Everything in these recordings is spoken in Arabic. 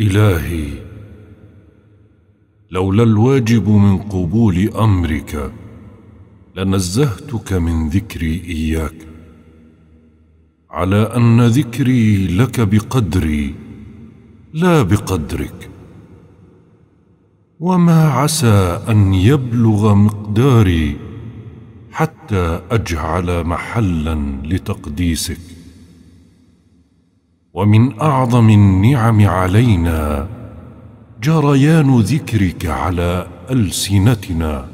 إلهي لولا الواجب من قبول أمرك لنزهتك من ذكري إياك على أن ذكري لك بقدري لا بقدرك وما عسى أن يبلغ مقداري حتى أجعل محلا لتقديسك ومن اعظم النعم علينا جريان ذكرك على السنتنا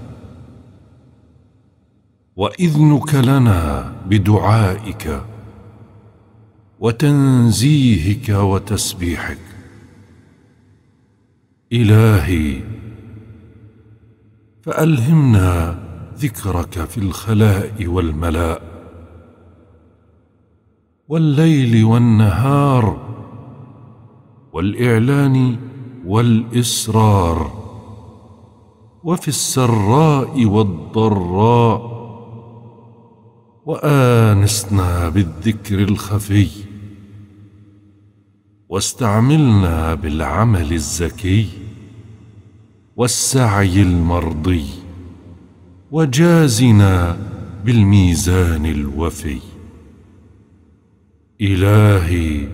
واذنك لنا بدعائك وتنزيهك وتسبيحك الهي فالهمنا ذكرك في الخلاء والملاء والليل والنهار والاعلان والاسرار وفي السراء والضراء وانسنا بالذكر الخفي واستعملنا بالعمل الزكي والسعي المرضي وجازنا بالميزان الوفي إلهي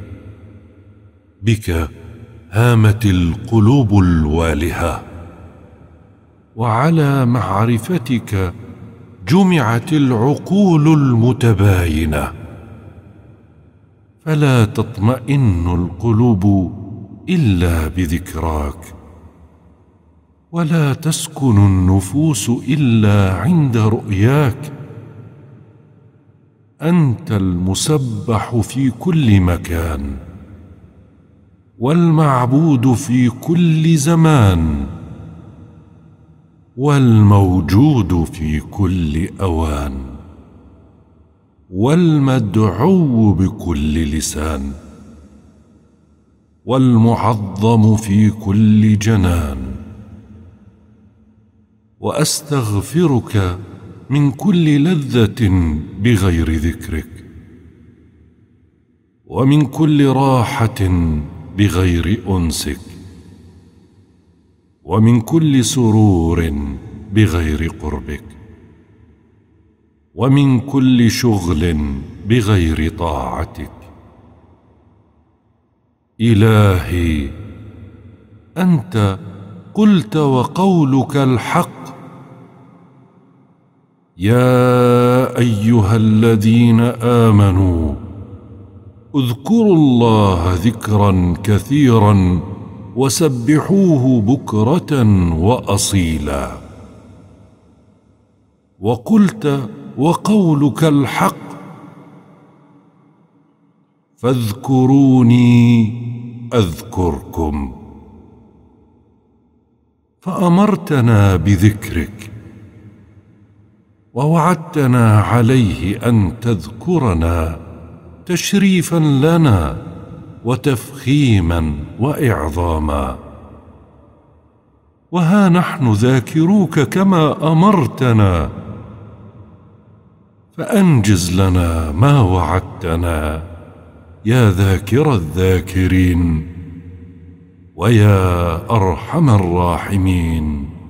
بك هامت القلوب الوالهة وعلى معرفتك جمعت العقول المتباينة فلا تطمئن القلوب إلا بذكراك ولا تسكن النفوس إلا عند رؤياك انت المسبح في كل مكان والمعبود في كل زمان والموجود في كل اوان والمدعو بكل لسان والمعظم في كل جنان واستغفرك من كل لذه بغير ذكرك ومن كل راحه بغير انسك ومن كل سرور بغير قربك ومن كل شغل بغير طاعتك الهي انت قلت وقولك الحق يا ايها الذين امنوا اذكروا الله ذكرا كثيرا وسبحوه بكره واصيلا وقلت وقولك الحق فاذكروني اذكركم فامرتنا بذكرك ووعدتنا عليه ان تذكرنا تشريفا لنا وتفخيما واعظاما وها نحن ذاكروك كما امرتنا فانجز لنا ما وعدتنا يا ذاكر الذاكرين ويا ارحم الراحمين